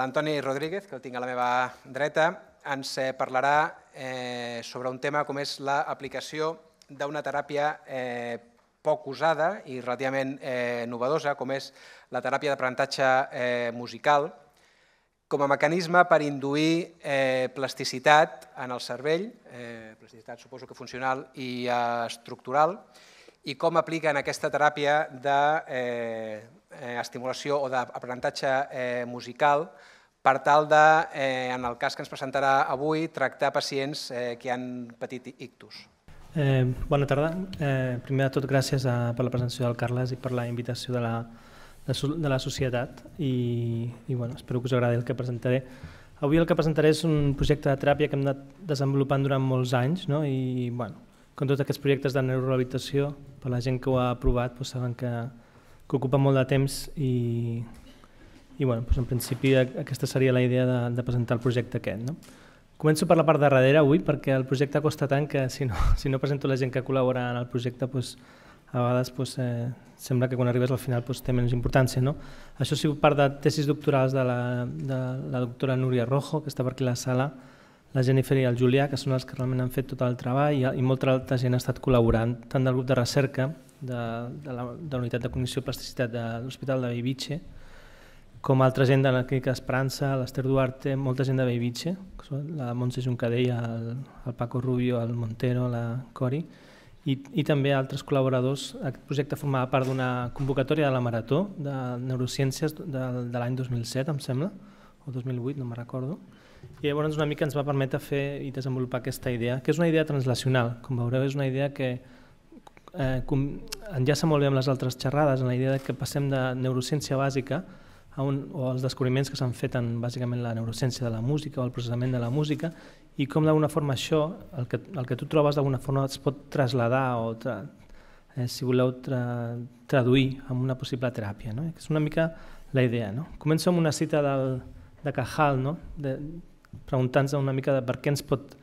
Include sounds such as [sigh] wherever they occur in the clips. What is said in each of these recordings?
L'Antoni Rodríguez, que el tinc a la meva dreta, ens parlarà eh, sobre un tema com és l'aplicació d'una teràpia eh, poc usada i relativament eh, novedosa, com és la teràpia d'aprenentatge eh, musical, com a mecanisme per induir eh, plasticitat en el cervell, eh, plasticitat suposo que funcional i eh, estructural, i com apliquen aquesta teràpia de, eh, eh, estimulació o d'aprenentatge eh, musical per tal de, eh, en el cas que ens presentarà avui, tractar pacients eh, que han patit ictus. Eh, bona tarda. Eh, primer de tot, gràcies a, eh, per la presentació del Carles i per la invitació de la, de, de la societat i, i bueno, espero que us agradi el que presentaré. Avui el que presentaré és un projecte de teràpia que hem anat desenvolupant durant molts anys no? i bueno, com tots aquests projectes de neurorehabilitació, per la gent que ho ha provat doncs saben que que ocupa molt de temps i, i bueno, doncs en principi aquesta seria la idea de, de presentar el projecte aquest. No? Començo per la part de darrere avui perquè el projecte costa tant que si no, [laughs] si no presento la gent que col·labora en el projecte doncs, a vegades doncs, eh, sembla que quan arribes al final doncs, té menys importància. No? Això ha sigut part de tesis doctorals de la, de la doctora Núria Rojo, que està per aquí a la sala, la Jennifer i el Julià, que són els que realment han fet tot el treball i, i molta altra gent ha estat col·laborant, tant del grup de recerca de, de, la, de la Unitat de Cognició i Plasticitat de l'Hospital de Bellvitge, com altra gent de la Clínica Esperança, l'Ester Duarte, molta gent de Bellvitge, la Montse Juncadell, el, el Paco Rubio, el Montero, la Cori, i, i també altres col·laboradors. Aquest projecte formava part d'una convocatòria de la Marató de Neurociències de, de l'any 2007, em sembla, o 2008, no me recordo. I llavors una mica ens va permetre fer i desenvolupar aquesta idea, que és una idea translacional. Com veureu, és una idea que eh, enllaça molt bé amb les altres xerrades, en la idea de que passem de neurociència bàsica a un, o els descobriments que s'han fet en bàsicament la neurociència de la música o el processament de la música i com d'alguna forma això, el que, el que tu trobes d'alguna forma es pot traslladar o, tra, eh, si voleu, tra, traduir en una possible teràpia. No? És una mica la idea. No? Començo amb una cita del, de Cajal, no? de, preguntant-se una mica de per què ens pot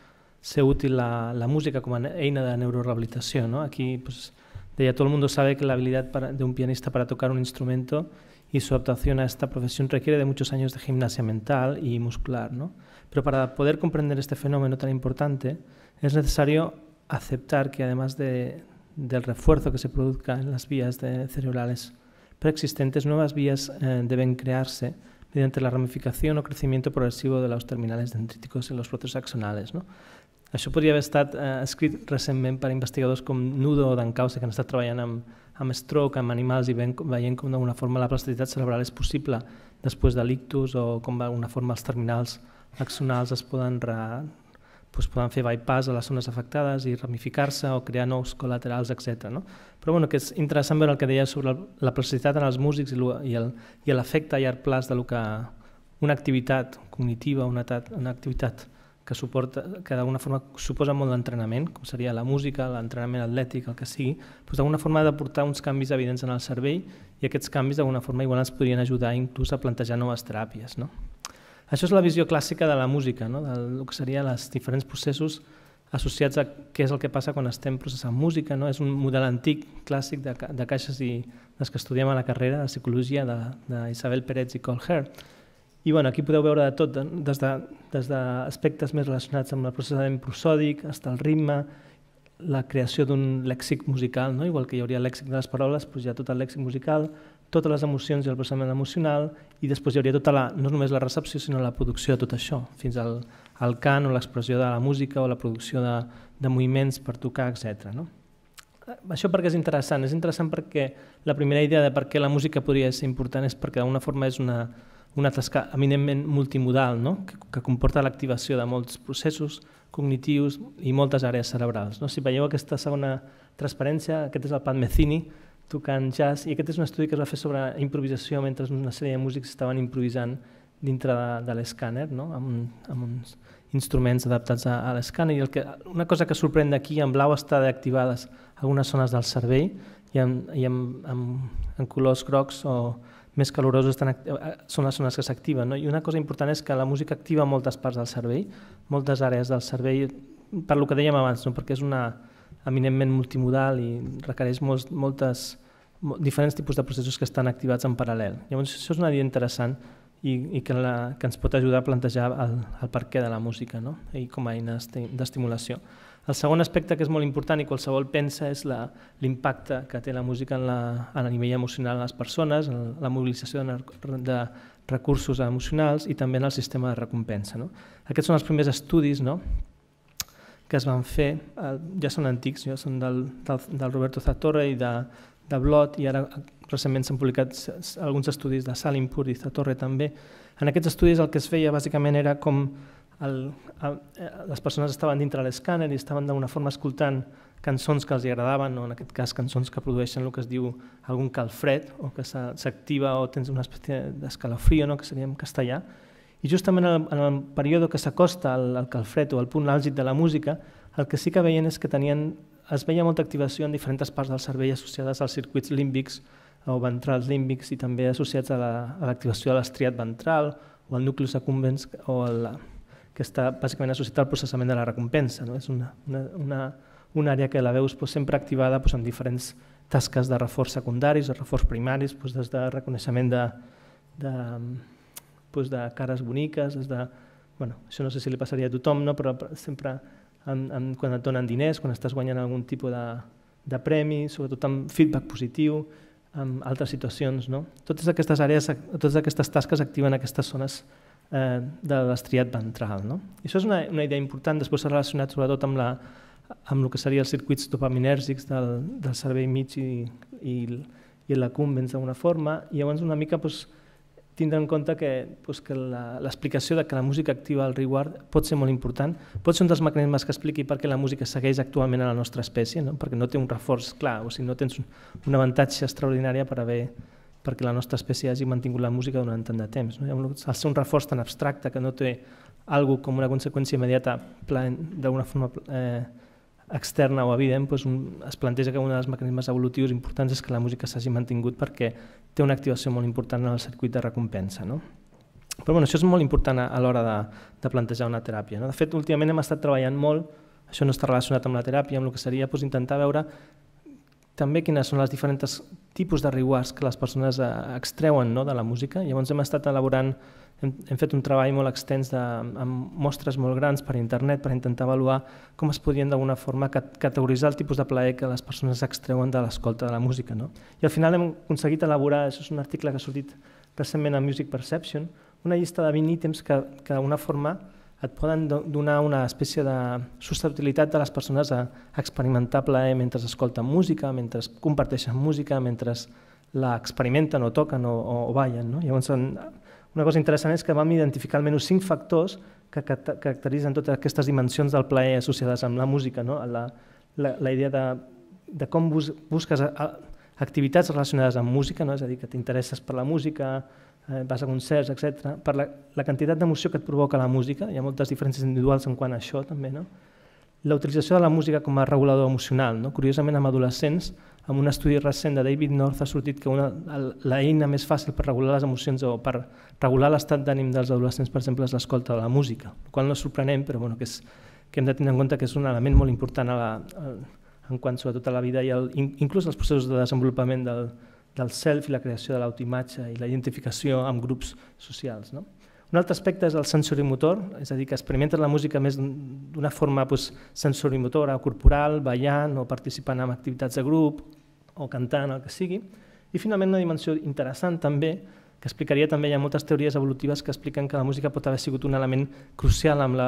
sea útil la, música como eina de neurorehabilitación. ¿no? Aquí, pues, ya todo el mundo sabe que la habilidad de un pianista para tocar un instrumento y su adaptación a esta profesión requiere de muchos años de gimnasia mental y muscular. ¿no? Pero para poder comprender este fenómeno tan importante, es necesario aceptar que además del refuerzo que se produzca en las vías cerebrales preexistentes, nuevas vías eh, deben crearse mediante la ramificación o crecimiento progresivo de los terminales dendríticos en los procesos axonales. ¿no? Això podria haver estat eh, escrit recentment per investigadors com Nudo o Dan Causa, que han estat treballant amb, amb stroke, amb animals, i veient, veient com d'alguna forma la plasticitat cerebral és possible després de l'ictus o com d'alguna forma els terminals axonals es poden, re, doncs poden fer bypass a les zones afectades i ramificar-se o crear nous col·laterals, etc. No? Però bueno, que és interessant veure el que deia sobre la plasticitat en els músics i l'efecte a llarg plaç de lo que una activitat cognitiva, una, una activitat que, suporta, que d'alguna forma suposa molt d'entrenament, com seria la música, l'entrenament atlètic, el que sigui, doncs d'alguna forma ha de portar uns canvis evidents en el cervell i aquests canvis d'alguna forma igual ens podrien ajudar inclús a plantejar noves teràpies. No? Això és la visió clàssica de la música, no? del que serien els diferents processos associats a què és el que passa quan estem processant música. No? És un model antic, clàssic, de, ca de caixes i les que estudiem a la carrera de Psicologia d'Isabel Pérez i Colher. I bueno, aquí podeu veure de tot, des d'aspectes de, des de més relacionats amb el processament prosòdic, fins al ritme, la creació d'un lèxic musical, no? igual que hi hauria el lèxic de les paraules, doncs hi ha tot el lèxic musical, totes les emocions i el processament emocional, i després hi hauria tota la, no només la recepció, sinó la producció de tot això, fins al, al cant o l'expressió de la música o la producció de, de moviments per tocar, etc. No? Això perquè és interessant, és interessant perquè la primera idea de per què la música podria ser important és perquè d'alguna forma és una, una tasca eminentment multimodal, no? que, que comporta l'activació de molts processos cognitius i moltes àrees cerebrals. No? Si veieu aquesta segona transparència, aquest és el Pat Metheny tocant jazz, i aquest és un estudi que es va fer sobre improvisació mentre una sèrie de músics estaven improvisant dintre de, de l'escàner, no? amb, amb uns instruments adaptats a, a l'escàner. I el que, una cosa que sorprèn d'aquí, en blau està d'activades algunes zones del cervell i en, i en, en, en colors grocs o més caloroses estan eh, eh, són les zones que s'activen. No? I una cosa important és que la música activa moltes parts del cervell, moltes àrees del cervell, per lo que dèiem abans, no? perquè és una eminentment multimodal i requereix molts, moltes, molt, diferents tipus de processos que estan activats en paral·lel. Llavors això és una idea interessant i, i que, la, que ens pot ajudar a plantejar el, el per de la música no? i com a eines d'estimulació. El segon aspecte que és molt important i qualsevol pensa és l'impacte que té la música en, la, en el nivell emocional en les persones, en la mobilització de, de recursos emocionals i també en el sistema de recompensa. No? Aquests són els primers estudis no? que es van fer, eh, ja són antics, ja són del, del, del Roberto Zatorre i de, de Blot i ara recentment s'han publicat alguns estudis de Salimpur i Zatorre també. En aquests estudis el que es feia bàsicament era com el, el, eh, les persones estaven dintre l'escàner i estaven d'una forma escoltant cançons que els agradaven, o en aquest cas cançons que produeixen el que es diu algun calfred, o que s'activa o tens una espècie d'escalofrío, no? que seria en castellà, i justament en el, en el període que s'acosta al, al calfred o al punt àlgid de la música, el que sí que veien és que tenien, es veia molta activació en diferents parts del cervell associades als circuits límbics o ventrals límbics i també associats a l'activació la, a de l'estriat ventral o al nucleus accumbens o a la, que està bàsicament associat al processament de la recompensa. No? És una, una, una, una àrea que la veus doncs, sempre activada doncs, amb diferents tasques de reforç secundaris, de reforç primaris, doncs, des de reconeixement de, de, doncs, de cares boniques, des de... Bueno, això no sé si li passaria a tothom, no? però sempre en, en, quan et donen diners, quan estàs guanyant algun tipus de, de premi, sobretot amb feedback positiu, amb altres situacions. No? Totes aquestes àrees, totes aquestes tasques activen aquestes zones eh, de l'estriat ventral. No? això és una, una idea important, després s'ha relacionat sobretot amb, la, amb el que serien els circuits dopaminèrgics del, del cervell mig i, i, i l'acumbens d'alguna forma, i llavors una mica doncs, tindre en compte que, doncs, que l'explicació de que la música activa el reward pot ser molt important, pot ser un dels mecanismes que expliqui per què la música segueix actualment a la nostra espècie, no? perquè no té un reforç clar, o sigui, no tens un, un avantatge extraordinari per haver perquè la nostra espècie hagi mantingut la música durant tant de temps. No? Al ser un reforç tan abstracte que no té algo com una conseqüència immediata d'alguna forma eh, externa o evident, doncs un, es planteja que un dels mecanismes evolutius importants és que la música s'hagi mantingut perquè té una activació molt important en el circuit de recompensa. No? Però bueno, això és molt important a, a l'hora de, de plantejar una teràpia. No? De fet, últimament hem estat treballant molt, això no està relacionat amb la teràpia, amb el que seria doncs, intentar veure també quines són les diferents tipus de rewards que les persones eh, extreuen no, de la música. Llavors hem estat elaborant, hem, hem fet un treball molt extens de, amb mostres molt grans per internet per intentar avaluar com es podien d'alguna forma cat categoritzar el tipus de plaer que les persones extreuen de l'escolta de la música. No? I al final hem aconseguit elaborar, això és un article que ha sortit recentment a Music Perception, una llista de 20 ítems que, que d'alguna forma et poden donar una espècie de susceptibilitat de les persones a experimentar plaer eh, mentre escolten música, mentre comparteixen música, mentre l'experimenten o toquen o, o, o ballen. No? Llavors, una cosa interessant és que vam identificar almenys cinc factors que caracteritzen totes aquestes dimensions del plaer associades amb la música, no? la, la, la idea de, de com bus, busques a, a, activitats relacionades amb música, no? és a dir, que t'interesses per la música, eh, vas a concerts, etc. per la, la quantitat d'emoció que et provoca la música, hi ha moltes diferències individuals en quant a això també, no? la utilització de la música com a regulador emocional. No? Curiosament, amb adolescents, amb un estudi recent de David North ha sortit que una, l'eina més fàcil per regular les emocions o per regular l'estat d'ànim dels adolescents, per exemple, és l'escolta de la música, el qual no és sorprenent, però bueno, que, és, que hem de tenir en compte que és un element molt important a la, a, en quant sobretot a la vida i el, inclús als processos de desenvolupament del, del self i la creació de l'autoimatge i la identificació amb grups socials. No? Un altre aspecte és el sensorimotor, és a dir, que experimenten la música més d'una forma doncs, sensorimotora, corporal, ballant o participant en activitats de grup o cantant, el que sigui. I finalment una dimensió interessant també que explicaria també, hi ha moltes teories evolutives que expliquen que la música pot haver sigut un element crucial amb la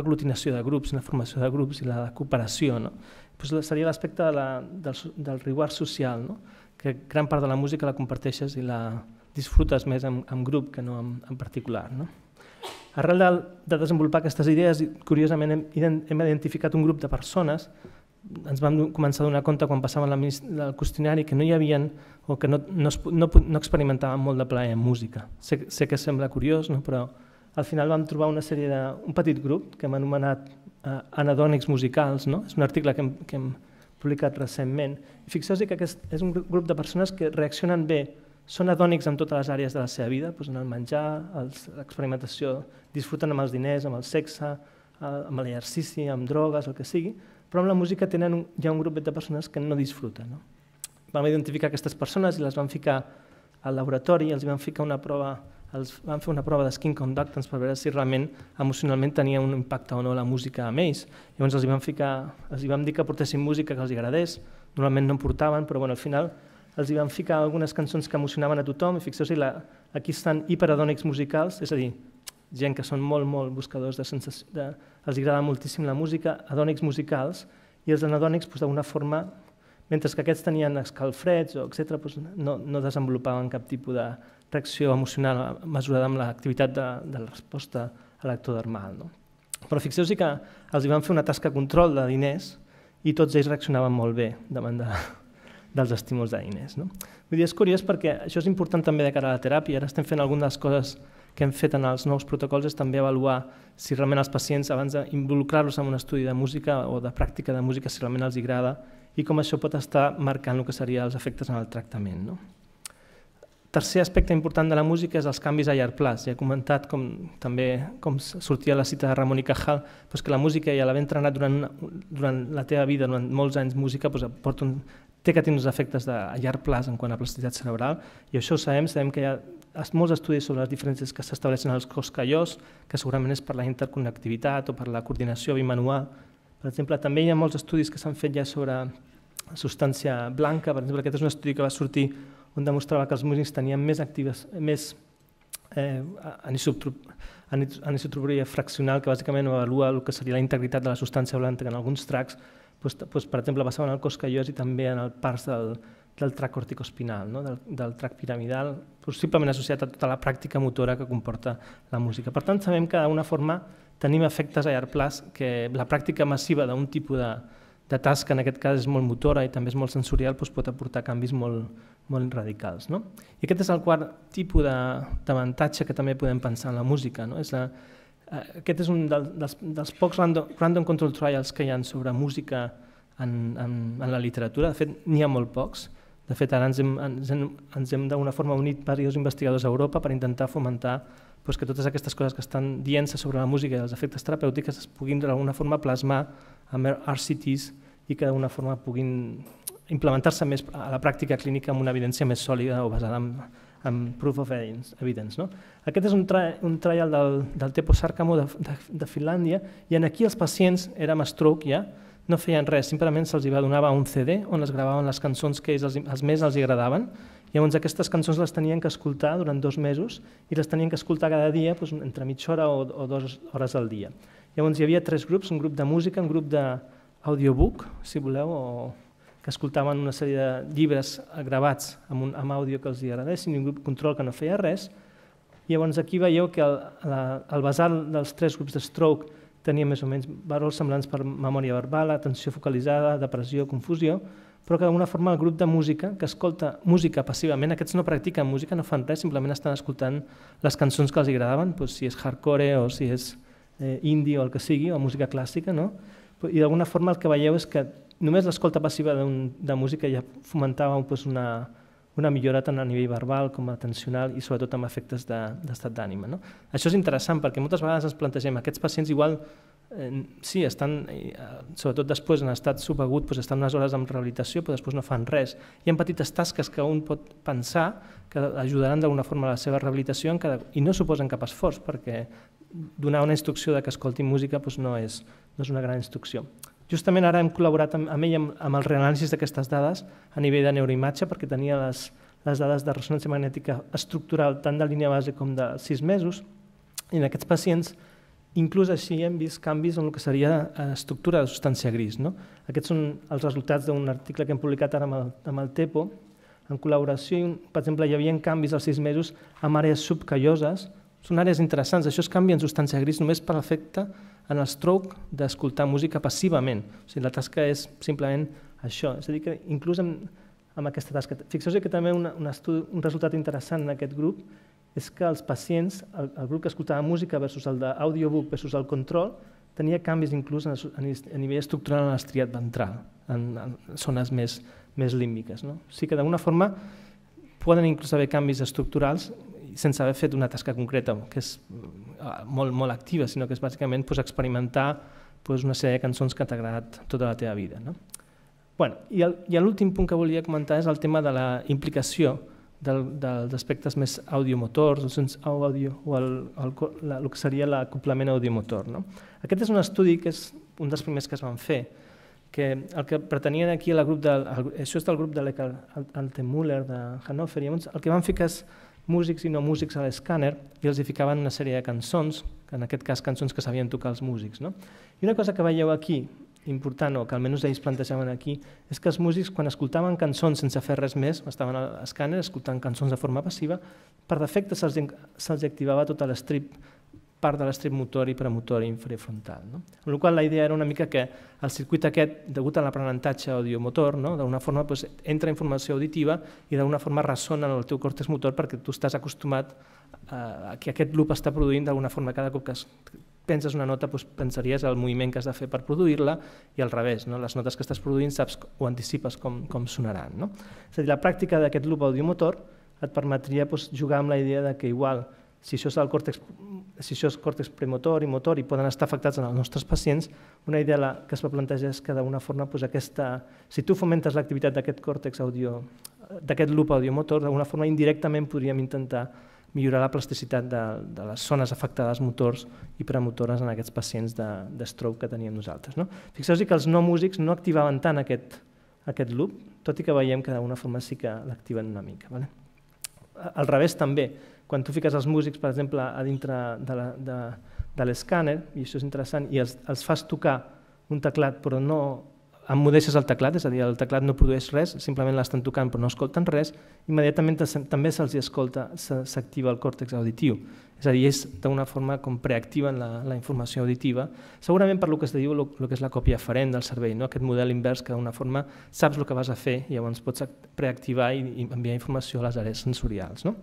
aglutinació de grups, la formació de grups i la cooperació. No? Pues seria l'aspecte de la, del, del reward social, no? que gran part de la música la comparteixes i la disfrutes més en, en grup que no en, en particular. No? Arrel de, de desenvolupar aquestes idees, curiosament hem, hem identificat un grup de persones ens vam començar a donar compte quan passàvem el qüestionari que no hi havia o que no, no, es, no, no experimentàvem molt de plaer en música. Sé, sé que sembla curiós, no? però al final vam trobar una sèrie de, un petit grup que hem anomenat eh, anadònics musicals, no? és un article que hem, que hem publicat recentment. I fixeu-vos que aquest és un grup de persones que reaccionen bé, són adònics en totes les àrees de la seva vida, doncs en el menjar, l'experimentació, disfruten amb els diners, amb el sexe, eh, amb l'exercici, amb drogues, el que sigui, però amb la música tenen un, hi ha un grupet de persones que no disfruten. No? Vam identificar aquestes persones i les van ficar al laboratori, els van ficar una prova els van fer una prova de skin conductance per veure si realment emocionalment tenia un impacte o no la música amb ells. Llavors els hi, van ficar, els hi vam dir que portessin música que els agradés, normalment no en portaven, però bueno, al final els hi van ficar algunes cançons que emocionaven a tothom, i fixeu-vos, aquí estan hiperadònics musicals, és a dir, gent que són molt, molt buscadors de sensació, de, els agrada moltíssim la música, adònics musicals, i els anadònics doncs, d'una forma, mentre que aquests tenien escalfreds o etc., doncs, no, no desenvolupaven cap tipus de reacció emocional mesurada amb l'activitat de, de la resposta a l'actor l'ectodermal. No? Però fixeu-vos que els van fer una tasca de control de diners i tots ells reaccionaven molt bé davant de, [laughs] dels estímuls de diners. No? Vull dir, és curiós perquè això és important també de cara a la teràpia. Ara estem fent algunes coses que hem fet en els nous protocols és també avaluar si realment els pacients, abans d'involucrar-los en un estudi de música o de pràctica de música, si realment els agrada i com això pot estar marcant el que seria els efectes en el tractament. No? Tercer aspecte important de la música és els canvis a llarg plaç. Ja he comentat com també com sortia la cita de Ramon i Cajal, doncs que la música i ja l'haver entrenat durant, durant la teva vida, durant molts anys música, doncs porta un, té que tenir uns efectes de, a llarg plaç en quant a plasticitat cerebral i això ho sabem, sabem que hi ha molts estudis sobre les diferències que s'estableixen als cos callós, que segurament és per la interconnectivitat o per la coordinació bimanual. Per exemple, també hi ha molts estudis que s'han fet ja sobre substància blanca, per exemple, aquest és un estudi que va sortir on demostrava que els músics tenien més actives, més eh, anisotropia fraccional, que bàsicament avalua el que seria la integritat de la substància blanca en alguns tracts, pues, pues, per exemple, passava en el i també en el parts del, del tract corticospinal, no? del, del tract piramidal, possiblement associat a tota la pràctica motora que comporta la música. Per tant, sabem que d'una forma tenim efectes a llarg plaç que la pràctica massiva d'un tipus de, de tasca, en aquest cas és molt motora i també és molt sensorial, doncs pot aportar canvis molt, molt radicals. No? I aquest és el quart tipus d'avantatge que també podem pensar en la música, no? és la, Eh, aquest és un del, dels, dels pocs random, random control trials que hi ha sobre música en, en, en la literatura. De fet, n'hi ha molt pocs. De fet, ara ens hem, ens hem, ens hem d'una forma unit diversos investigadors a Europa per intentar fomentar pues, que totes aquestes coses que estan dient-se sobre la música i els efectes terapèutics es puguin d'alguna forma plasmar amb RCTs i que d'alguna forma puguin implementar-se més a la pràctica clínica amb una evidència més sòlida o basada en, amb proof of evidence. No? Aquest és un, tra un trial del, del Sarcamo de, de, de Finlàndia i en aquí els pacients, eren amb stroke ja, no feien res, simplement se'ls va donar un CD on les gravaven les cançons que ells els, els més els agradaven i Llavors aquestes cançons les tenien que escoltar durant dos mesos i les tenien que escoltar cada dia doncs, entre mitja hora o, o dues hores al dia. Llavors hi havia tres grups, un grup de música, un grup d'audiobook, si voleu, o, que escoltaven una sèrie de llibres gravats amb, un, amb àudio que els agradessin i un grup control que no feia res. I llavors aquí veieu que el, la, el basal dels tres grups de stroke tenia més o menys valors semblants per memòria verbal, atenció focalitzada, depressió, confusió, però que d'alguna forma el grup de música que escolta música passivament, aquests no practiquen música, no fan res, simplement estan escoltant les cançons que els agradaven, doncs si és hardcore o si és eh, indie o el que sigui, o música clàssica, no? i d'alguna forma el que veieu és que només l'escolta passiva de música ja fomentava doncs, una, una millora tant a nivell verbal com atencional i sobretot amb efectes d'estat de, d'ànima. No? Això és interessant perquè moltes vegades ens plantegem aquests pacients igual eh, sí, estan, eh, sobretot després en estat subagut, doncs estan unes hores amb rehabilitació però després no fan res. Hi ha petites tasques que un pot pensar que ajudaran d'alguna forma a la seva rehabilitació cada, i no suposen cap esforç perquè donar una instrucció de que escoltin música doncs no, és, no és una gran instrucció. Justament ara hem col·laborat amb, amb ell amb, amb el reanàlisi d'aquestes dades a nivell de neuroimatge perquè tenia les, les dades de ressonància magnètica estructural tant de línia base com de 6 mesos i en aquests pacients inclús així hem vist canvis en el que seria eh, estructura de substància gris. No? Aquests són els resultats d'un article que hem publicat ara amb el, amb el TEPO, en col·laboració, per exemple, hi havia canvis als sis mesos amb àrees subcalloses, són àrees interessants, això es canvia en substància gris només per l'efecte en el stroke d'escoltar música passivament. O sigui, la tasca és simplement això. És a dir, que inclús amb, amb aquesta tasca... Fixeu-vos que també un, un, estudi, un resultat interessant en aquest grup és que els pacients, el, el grup que escoltava música versus el d'audiobook versus el control, tenia canvis inclús en, en, a nivell estructural en l'estriat ventral, en, en zones més, més límbiques. No? O sigui que d'alguna forma poden inclús haver canvis estructurals sense haver fet una tasca concreta, que és eh, molt, molt activa, sinó que és bàsicament doncs, experimentar doncs, una sèrie de cançons que t'ha agradat tota la teva vida. No? Bueno, I l'últim punt que volia comentar és el tema de la implicació del, dels aspectes més audiomotors o, sense audio, o el, el, la, el que seria l'acoplament audiomotor. No? Aquest és un estudi que és un dels primers que es van fer, que el que pretenien aquí el la grup del, el, això és del grup de l'Ekel Altemuller de Hannover, i llavors el que van fer que és músics i no músics a l'escàner i els hi ficaven una sèrie de cançons, que en aquest cas cançons que sabien tocar els músics. No? I una cosa que veieu aquí, important, o que almenys ells plantejaven aquí, és que els músics, quan escoltaven cançons sense fer res més, estaven a l'escàner escoltant cançons de forma passiva, per defecte se'ls se activava tot l'estrip part de l'estrip motori, i premotor infrafrontal. No? Amb la qual la idea era una mica que el circuit aquest, degut a l'aprenentatge audiomotor, no? d'una forma doncs, entra informació auditiva i d'una forma ressona en el teu cortes motor perquè tu estàs acostumat a, eh, a que aquest loop està produint d'alguna forma cada cop que es, penses una nota doncs pensaries el moviment que has de fer per produir-la i al revés, no? les notes que estàs produint saps o anticipes com, com sonaran. No? És a dir, la pràctica d'aquest loop audiomotor et permetria doncs, jugar amb la idea de que igual si això és el còrtex, si això és còrtex premotor i motor i poden estar afectats en els nostres pacients, una idea que es va plantejar és que d'una forma doncs, aquesta, si tu fomentes l'activitat d'aquest còrtex audio, d'aquest loop audiomotor, d'una forma indirectament podríem intentar millorar la plasticitat de, de les zones afectades motors i premotores en aquests pacients de, de stroke que teníem nosaltres. No? Fixeu-vos que els no músics no activaven tant aquest, aquest loop, tot i que veiem que d'una forma sí que l'activen una mica. Vale? Al revés també, quan tu fiques els músics, per exemple, a dintre de la, de, de l'escàner, i això és interessant, i els, els fas tocar un teclat però no emmudeixes el teclat, és a dir, el teclat no produeix res, simplement l'estan tocant però no escolten res, immediatament també se'ls escolta, s'activa el còrtex auditiu. És a dir, és d'una forma com en la, la informació auditiva, segurament per lo que es diu el que és la còpia ferent del cervell, no? aquest model invers que d'una forma saps el que vas a fer i llavors pots preactivar i, i enviar informació a les àrees sensorials. No?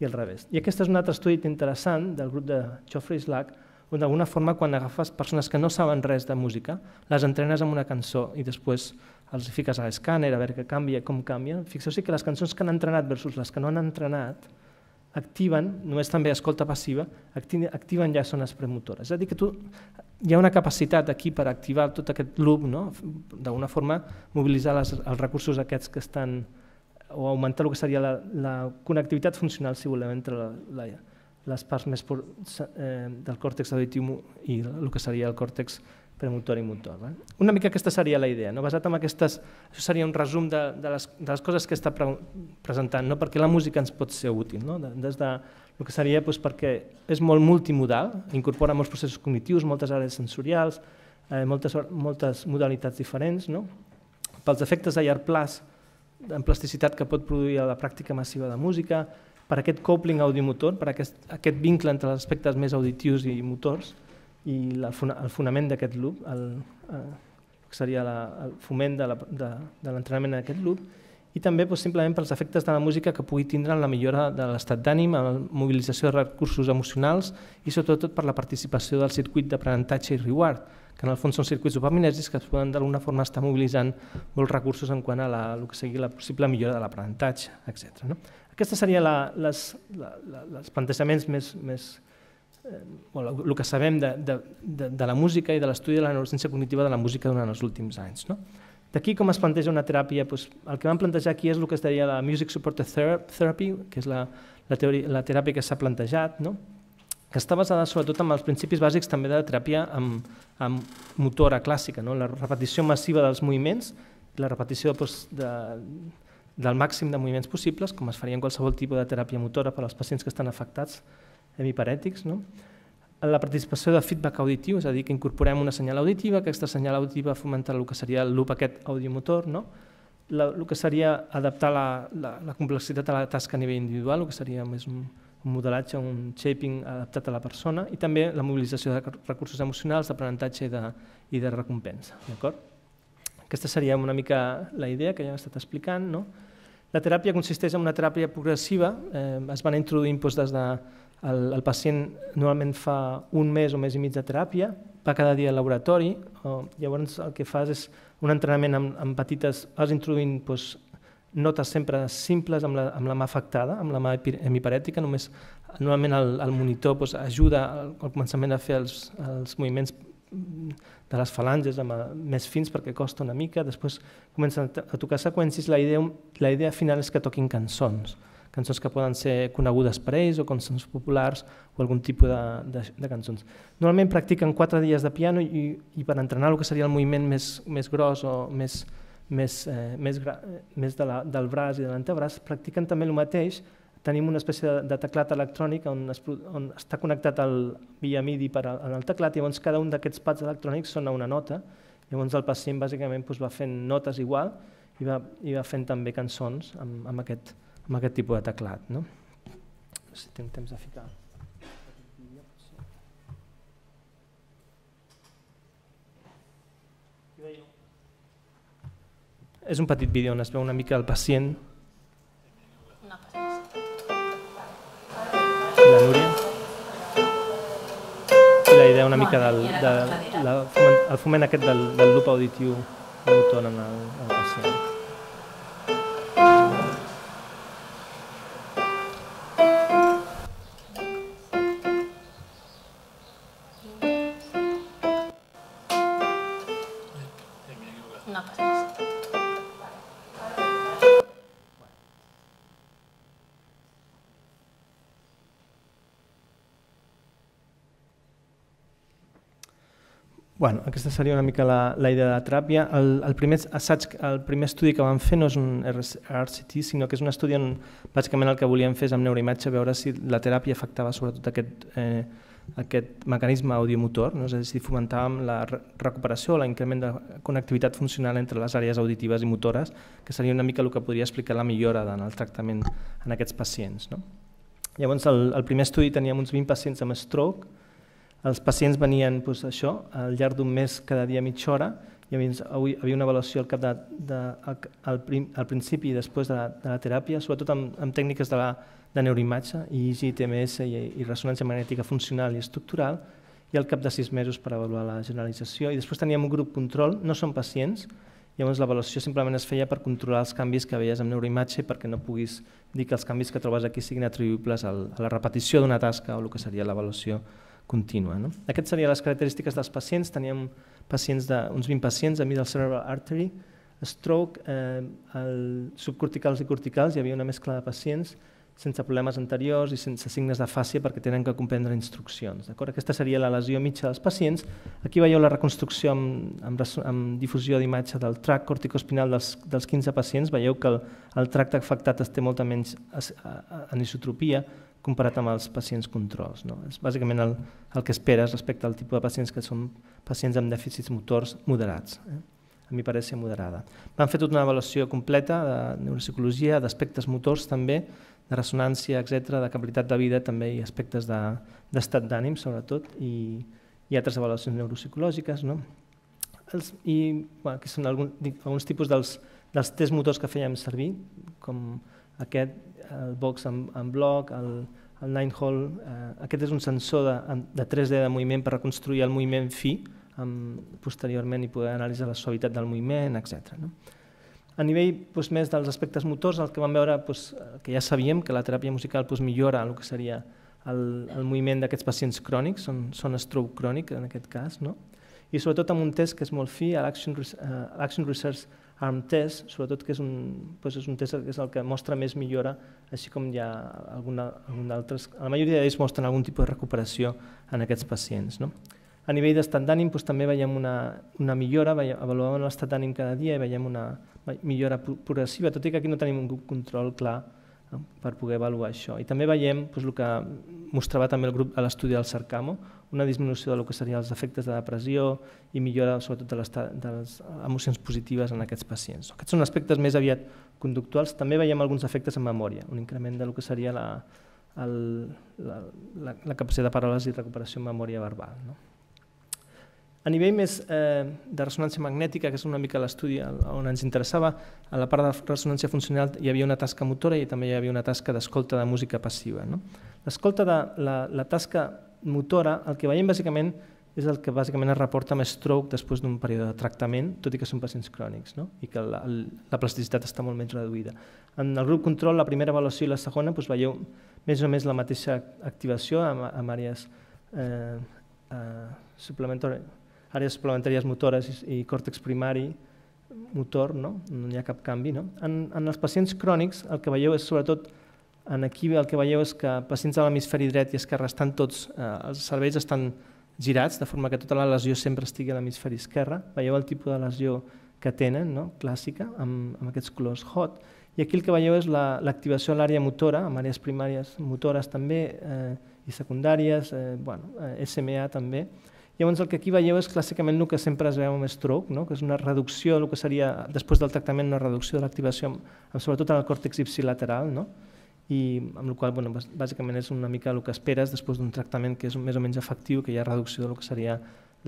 i al revés. I aquest és un altre estudi interessant del grup de Geoffrey Slack, on d'alguna forma quan agafes persones que no saben res de música, les entrenes amb una cançó i després els fiques a l'escàner a veure què canvia, com canvia. Fixeu-vos que les cançons que han entrenat versus les que no han entrenat activen, només també escolta passiva, activen ja zones premotores. És a dir, que tu, hi ha una capacitat aquí per activar tot aquest loop, no? d'alguna forma mobilitzar les, els recursos aquests que estan o augmentar el que seria la, la connectivitat funcional, si volem, entre la, la, les parts més por, eh, del còrtex auditiu i el que seria el còrtex premotor i motor. Val? Una mica aquesta seria la idea, no? basat en aquestes... Això seria un resum de, de, les, de les coses que està pre presentant, no? perquè la música ens pot ser útil, no? des de el que seria doncs, perquè és molt multimodal, incorpora molts processos cognitius, moltes àrees sensorials, eh, moltes, moltes modalitats diferents. No? Pels efectes de llarg plaç, en plasticitat que pot produir a la pràctica massiva de música, per aquest coupling audiomotor, per aquest, aquest vincle entre els aspectes més auditius i motors i la, el fonament d'aquest loop, el, eh, que seria la, el foment de l'entrenament d'aquest loop, i també doncs, simplement pels efectes de la música que pugui tindre en la millora de l'estat d'ànim, en la mobilització de recursos emocionals i sobretot per la participació del circuit d'aprenentatge i reward, que en el fons són circuits dopaminèrgics que es poden d'alguna forma estar mobilitzant molts recursos en quant a la, el que sigui la possible millora de l'aprenentatge, etc. No? Aquestes serien la, les, la, la, els plantejaments més, més eh, o el que sabem de, de, de, de la música i de l'estudi de la neurociència cognitiva de la música durant els últims anys. No? D'aquí com es planteja una teràpia, doncs, el que vam plantejar aquí és el que es deia la Music Supported Therapy, que és la, la, teoria, la teràpia que s'ha plantejat, no? que està basada sobretot en els principis bàsics també de la teràpia amb, amb motora clàssica, no? la repetició massiva dels moviments, la repetició doncs, de, del màxim de moviments possibles, com es faria en qualsevol tipus de teràpia motora per als pacients que estan afectats hemiparètics. No? La participació de feedback auditiu, és a dir, que incorporem una senyal auditiva, que aquesta senyal auditiva fomenta el que seria el loop aquest audiomotor, no? el que seria adaptar la, la, la complexitat a la tasca a nivell individual, el que seria més un, un modelatge, un shaping adaptat a la persona i també la mobilització de recursos emocionals, d'aprenentatge i, de, i de recompensa. Aquesta seria una mica la idea que ja hem estat explicant. No? La teràpia consisteix en una teràpia progressiva, eh, es van introduint doncs, des de el, el pacient normalment fa un mes o mes i mig de teràpia, va cada dia al laboratori, o, llavors el que fas és un entrenament amb, amb petites, vas introduint doncs, notes sempre simples amb la, amb la mà afectada, amb la mà hemiparètica, només normalment el, el monitor doncs, ajuda al, al començament a fer els, els moviments mm, de les falanges amb el, eh, més fins perquè costa una mica, després comencen a tocar seqüències, la idea, la idea final és que toquin cançons, cançons que poden ser conegudes per ells o cançons populars o algun tipus de, de, de cançons. Normalment practiquen quatre dies de piano i, i per entrenar el que seria el moviment més, més gros o més, més, eh, més, més de la, del braç i de l'antebraç, practiquen també el mateix. Tenim una espècie de, de teclat electrònic on, es, on està connectat el, via MIDI per al, al teclat, i llavors cada un d'aquests pads electrònics sona una nota, llavors el pacient bàsicament doncs, va fent notes igual i va, i va fent també cançons amb, amb, aquest, amb aquest tipus de teclat. No? no sé si tinc temps de ficar... És un petit vídeo on es veu una mica el pacient. la Núria. I la idea una no, mica del, de, la, el foment aquest del, del loop auditiu monotònim al pacient. Bueno, aquesta seria una mica la, la idea de la teràpia. El, el, primer assaig, el primer estudi que vam fer no és un RCT, sinó que és un estudi on bàsicament el que volíem fer és amb neuroimatge veure si la teràpia afectava sobretot aquest, eh, aquest mecanisme audiomotor, no? és a dir, si fomentàvem la recuperació o l'increment de connectivitat funcional entre les àrees auditives i motores, que seria una mica el que podria explicar la millora en el tractament en aquests pacients. No? Llavors, el, el primer estudi teníem uns 20 pacients amb stroke, els pacients venien doncs, això, al llarg d'un mes cada dia mitja hora, i avui havia una avaluació al, cap de, de, al, prim, al principi i després de la, de la teràpia, sobretot amb, amb tècniques de, la, de neuroimatge, IG, TMS i, i ressonància magnètica funcional i estructural, i al cap de sis mesos per avaluar la generalització. I després teníem un grup control, no són pacients, llavors l'avaluació simplement es feia per controlar els canvis que veies amb neuroimatge perquè no puguis dir que els canvis que trobes aquí siguin atribuïbles a la repetició d'una tasca o el que seria l'avaluació contínua. No? Aquestes serien les característiques dels pacients. Teníem pacients de, uns 20 pacients de del cerebral artery, stroke, eh, el subcorticals i corticals, hi havia una mescla de pacients sense problemes anteriors i sense signes de fàcia perquè tenen que comprendre instruccions. Aquesta seria la lesió mitja dels pacients. Aquí veieu la reconstrucció amb, amb, amb difusió d'imatge del tract corticospinal dels, dels 15 pacients. Veieu que el, el tracte afectat té molta menys anisotropia, comparat amb els pacients controls. No? És bàsicament el, el que esperes respecte al tipus de pacients que són pacients amb dèficits motors moderats. Eh? a mi pareix moderada. Van fer tota una avaluació completa de neuropsicologia, d'aspectes motors també, de ressonància, etc, de qualitat de vida també i aspectes d'estat de, d'ànim, sobretot, i, i altres avaluacions neuropsicològiques. No? Els, I bueno, aquí són algun, alguns tipus dels, dels tests motors que fèiem servir, com aquest el box en, en bloc, el, el nine hole, eh, aquest és un sensor de, de 3D de moviment per reconstruir el moviment fi amb, posteriorment i poder analitzar la suavitat del moviment, etc. No? A nivell doncs, més dels aspectes motors, el que vam veure, doncs, que ja sabíem que la teràpia musical doncs, millora el que seria el, el moviment d'aquests pacients crònics, són, són stroke crònic en aquest cas, no? i sobretot amb un test que és molt fi, eh, l'Action Research amb test, sobretot que és un, doncs és un test que és el que mostra més millora, així com hi ha alguna, alguna altres, la majoria d'ells mostren algun tipus de recuperació en aquests pacients. No? A nivell d'estat d'ànim doncs, també veiem una, una millora, veiem, avaluem l'estat d'ànim cada dia i veiem una millora progressiva, tot i que aquí no tenim un control clar no? Eh, per poder avaluar això. I també veiem doncs, el que mostrava també el grup a l'estudi del Sarcamo, una disminució del que serien els efectes de depressió i millora sobretot de les, de les emocions positives en aquests pacients. Aquests són aspectes més aviat conductuals. També veiem alguns efectes en memòria, un increment del que seria la, el, la, la, la capacitat de paraules i recuperació en memòria verbal. No? A nivell més eh, de ressonància magnètica, que és una mica l'estudi on ens interessava, a la part de ressonància funcional hi havia una tasca motora i també hi havia una tasca d'escolta de música passiva. No? l'escolta de la, la tasca motora, el que veiem bàsicament és el que bàsicament es reporta amb stroke després d'un període de tractament, tot i que són pacients crònics no? i que la, la plasticitat està molt menys reduïda. En el grup control, la primera avaluació i la segona, doncs veieu més o més la mateixa activació amb, amb àrees, eh, eh, suplementàries, àrees suplementàries motores i, i còrtex primari, motor, no? no hi ha cap canvi. No? En, en els pacients crònics el que veieu és sobretot en aquí el que veieu és que pacients de l'hemisferi dret i esquerre estan tots, eh, els cervells estan girats, de forma que tota la lesió sempre estigui a l'hemisferi esquerre. Veieu el tipus de lesió que tenen, no? clàssica, amb, amb aquests colors hot. I aquí el que veieu és l'activació la, a l'àrea motora, amb àrees primàries motores també, eh, i secundàries, eh, bueno, eh, SMA també. Llavors el que aquí veieu és clàssicament el que sempre es veu amb stroke, no? que és una reducció, el que seria després del tractament, una reducció de l'activació, sobretot en el còrtex ipsilateral, no? i amb la qual bueno, bàsicament és una mica el que esperes després d'un tractament que és més o menys efectiu, que hi ha reducció del que seria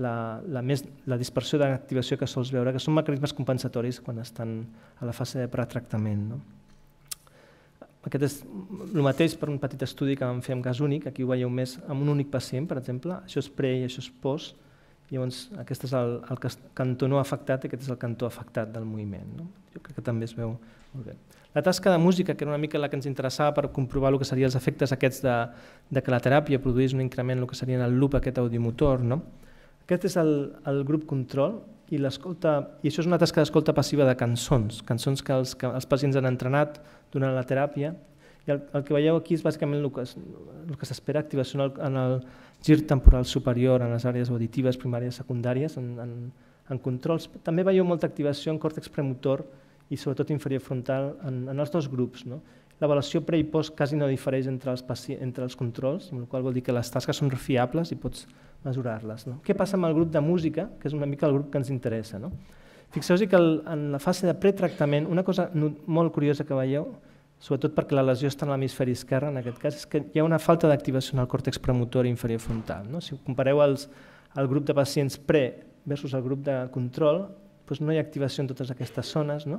la, la, més, la dispersió d'activació que sols veure, que són mecanismes compensatoris quan estan a la fase de pretractament. No? Aquest és el mateix per un petit estudi que vam fer amb gas únic, aquí ho veieu més amb un únic pacient, per exemple, això és pre i això és post, Llavors, aquest és el, el cantó no afectat, aquest és el cantó afectat del moviment. No? Jo crec que també es veu molt bé. La tasca de música, que era una mica la que ens interessava per comprovar el que serien els efectes aquests de, de que la teràpia produís un increment el que seria en el loop aquest audiomotor, no? Aquest és el, el grup control i l'escolta i això és una tasca d'escolta passiva de cançons, cançons que els, que els pacients han entrenat durant la teràpia i el, el que veieu aquí és bàsicament el que, es, el que s'espera activació en el, en el gir temporal superior, en les àrees auditives primàries secundàries, en, en, en controls. També veieu molta activació en còrtex premotor i sobretot inferior frontal en, en els dos grups. No? L'avaluació pre i post quasi no difereix entre els, entre els controls, amb el qual vol dir que les tasques són refiables i pots mesurar-les. No? Què passa amb el grup de música, que és una mica el grup que ens interessa? No? Fixeu-vos que el, en la fase de pretractament, una cosa molt curiosa que veieu sobretot perquè la lesió està en l'hemisferi esquerre, en aquest cas, és que hi ha una falta d'activació en el còrtex premotor inferior frontal. No? Si compareu els, el grup de pacients pre versus el grup de control, doncs no hi ha activació en totes aquestes zones. No?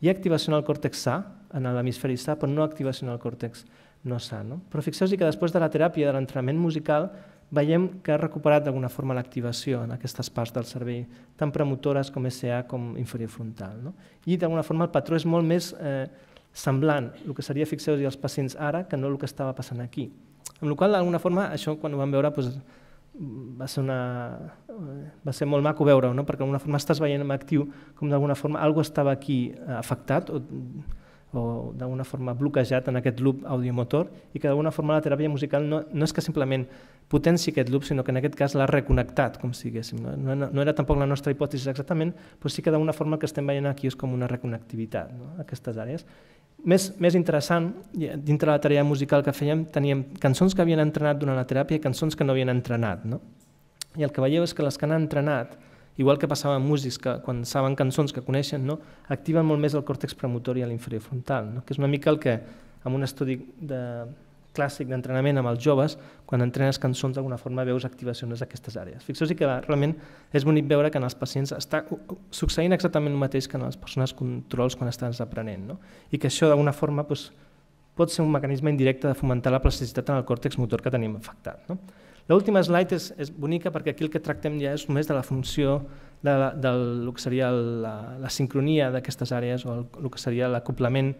Hi ha activació en el còrtex sa, en l'hemisferi sa, però no activació en el còrtex no sa. No? Però fixeu que després de la teràpia, de l'entrenament musical, veiem que ha recuperat d'alguna forma l'activació en aquestes parts del cervell, tant premotores com SA com inferior frontal. No? I d'alguna forma el patró és molt més eh, semblant el que seria, fixeu i els pacients ara, que no el que estava passant aquí. Amb la qual d'alguna forma, això quan ho vam veure doncs, va, ser una, va ser molt maco veure-ho, no? perquè d'alguna forma estàs veient en actiu com d'alguna forma alguna estava aquí afectat o o d'alguna forma bloquejat en aquest loop audiomotor i que d'alguna forma la teràpia musical no, no és que simplement potenci aquest loop, sinó que en aquest cas l'ha reconnectat, com si diguéssim. No, no, no era tampoc la nostra hipòtesi exactament, però sí que d'alguna forma el que estem veient aquí és com una reconnectivitat, no? aquestes àrees. Més, més interessant, dintre la teràpia musical que fèiem, teníem cançons que havien entrenat durant la teràpia i cançons que no havien entrenat. No? I el que veieu és que les que han entrenat, Igual que passava amb músics que quan saben cançons que coneixen, no? activen molt més el còrtex premotor i l'inferior frontal, no? que és una mica el que amb un estudi de clàssic d'entrenament amb els joves, quan entrenes cançons d'alguna forma veus activacions d'aquestes àrees. Fixeu-vos que realment és bonic veure que en els pacients està succeint exactament el mateix que en les persones controls quan estàs aprenent, no? i que això d'alguna forma doncs, pot ser un mecanisme indirecte de fomentar la plasticitat en el còrtex motor que tenim afectat. No? L'última slide és, és bonica perquè aquí el que tractem ja és només de la funció de, la, del, que seria la, la sincronia d'aquestes àrees o el, el que seria l'acoplament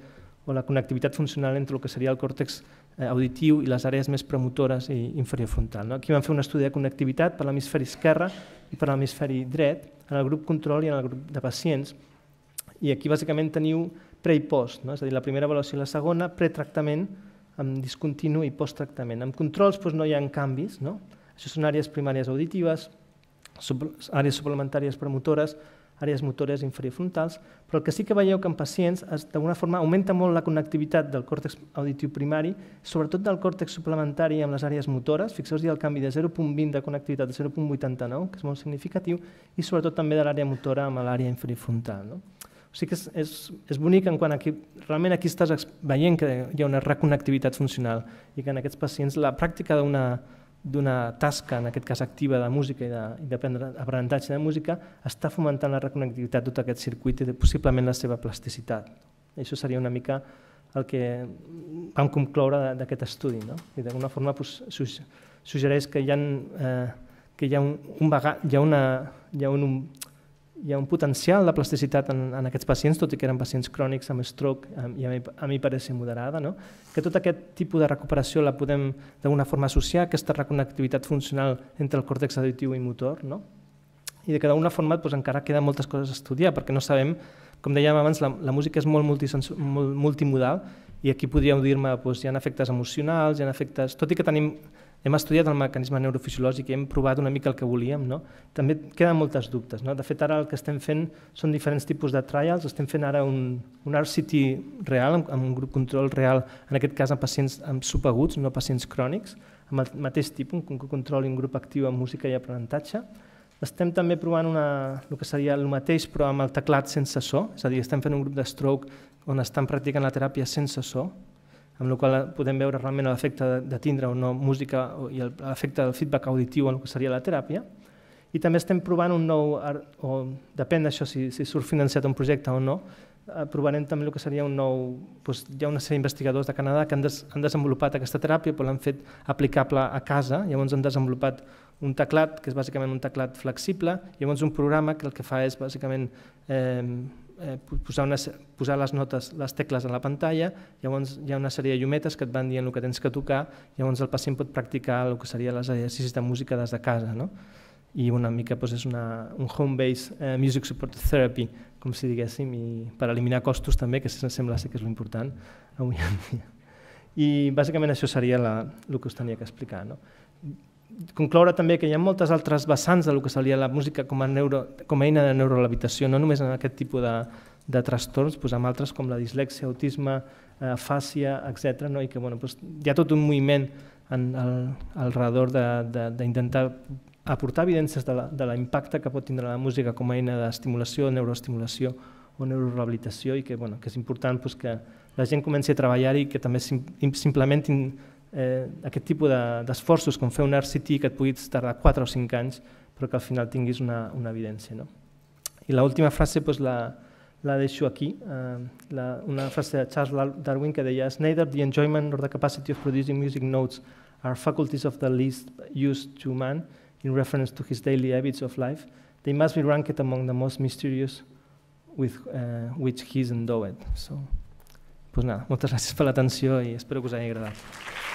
o la connectivitat funcional entre el que seria el còrtex eh, auditiu i les àrees més promotores i inferior frontal. No? Aquí vam fer un estudi de connectivitat per l'hemisferi esquerre i per l'hemisferi dret, en el grup control i en el grup de pacients, i aquí bàsicament teniu pre i post, no? és a dir, la primera avaluació i la segona, pretractament, amb discontinu i post-tractament. Amb controls doncs, no hi ha canvis, no? Això són àrees primàries auditives, sub, àrees suplementàries promotores, àrees motores infrafrontals, però el que sí que veieu que en pacients d'alguna forma augmenta molt la connectivitat del còrtex auditiu primari, sobretot del còrtex suplementari amb les àrees motores, fixeu-vos el canvi de 0.20 de connectivitat a 0.89, que és molt significatiu, i sobretot també de l'àrea motora amb l'àrea infrafrontal. No? sigui que és, és, és bonic en quan aquí, realment aquí estàs veient que hi ha una reconnectivitat funcional i que en aquests pacients la pràctica d'una tasca, en aquest cas activa, de música i d'aprenentatge de, de música, està fomentant la reconnectivitat de tot aquest circuit i de, possiblement la seva plasticitat. Això seria una mica el que vam concloure d'aquest estudi. No? I d'alguna forma pues, suggereix que hi ha, eh, que hi ha, un, un, hi ha, una, hi ha un, un hi ha un potencial de plasticitat en, en aquests pacients, tot i que eren pacients crònics amb stroke eh, i a mi parece moderada, no? que tot aquest tipus de recuperació la podem d'alguna forma associar a aquesta reconnectivitat funcional entre el còrtex auditiu i motor, no? i de que d'alguna forma doncs, encara queda moltes coses a estudiar, perquè no sabem, com dèiem abans, la, la música és molt, molt multimodal i aquí podríeu dir-me doncs, hi ha efectes emocionals, hi ha efectes... Tot i que tenim hem estudiat el mecanisme neurofisiològic i hem provat una mica el que volíem, no? també queden moltes dubtes. No? De fet, ara el que estem fent són diferents tipus de trials, estem fent ara un, un RCT real, amb, amb un grup control real, en aquest cas amb pacients amb subaguts, no pacients crònics, amb el mateix tipus, un control i un grup actiu amb música i aprenentatge. Estem també provant una, el que seria el mateix, però amb el teclat sense so, és a dir, estem fent un grup de stroke on estan practicant la teràpia sense so, amb la qual podem veure realment l'efecte de, de tindre o no música i l'efecte del feedback auditiu en el que seria la teràpia. I també estem provant un nou, o depèn d'això si, si surt financiat un projecte o no, eh, provarem també el que seria un nou... Doncs hi ha una sèrie d'investigadors de Canadà que han, des, han desenvolupat aquesta teràpia però l'han fet aplicable a casa, llavors han desenvolupat un teclat, que és bàsicament un teclat flexible, llavors un programa que el que fa és bàsicament eh, eh, posar, una, posar les notes, les tecles a la pantalla, llavors hi ha una sèrie de llumetes que et van dient el que tens que tocar, llavors el pacient pot practicar el que seria les exercicis de música des de casa, no? i una mica doncs, és una, un home-based eh, music support therapy, com si diguéssim, i per eliminar costos també, que sembla ser que és l'important avui en dia. I bàsicament això seria la, el que us tenia que explicar. No? concloure també que hi ha moltes altres vessants del que seria la música com a, neuro, com a eina de neurolevitació, no només en aquest tipus de, de trastorns, doncs amb altres com la dislexia, autisme, eh, fàcia, etc. No? I que bueno, doncs hi ha tot un moviment en, al, redor d'intentar aportar evidències de l'impacte que pot tindre la música com a eina d'estimulació, neuroestimulació o neurorehabilitació i que, bueno, que és important doncs, que la gent comenci a treballar i que també s'implementin eh, aquest tipus d'esforços de, com fer un RCT que et puguis tardar 4 o 5 anys però que al final tinguis una, una evidència. No? I l'última frase doncs, la, la deixo aquí, eh, la, una frase de Charles Darwin que deia «It's neither the enjoyment nor the capacity of producing music notes are faculties of the least used to man in reference to his daily habits of life. They must be ranked among the most mysterious with uh, which he is endowed. So, pues doncs nada, moltes gràcies per l'atenció i espero que us hagi agradat.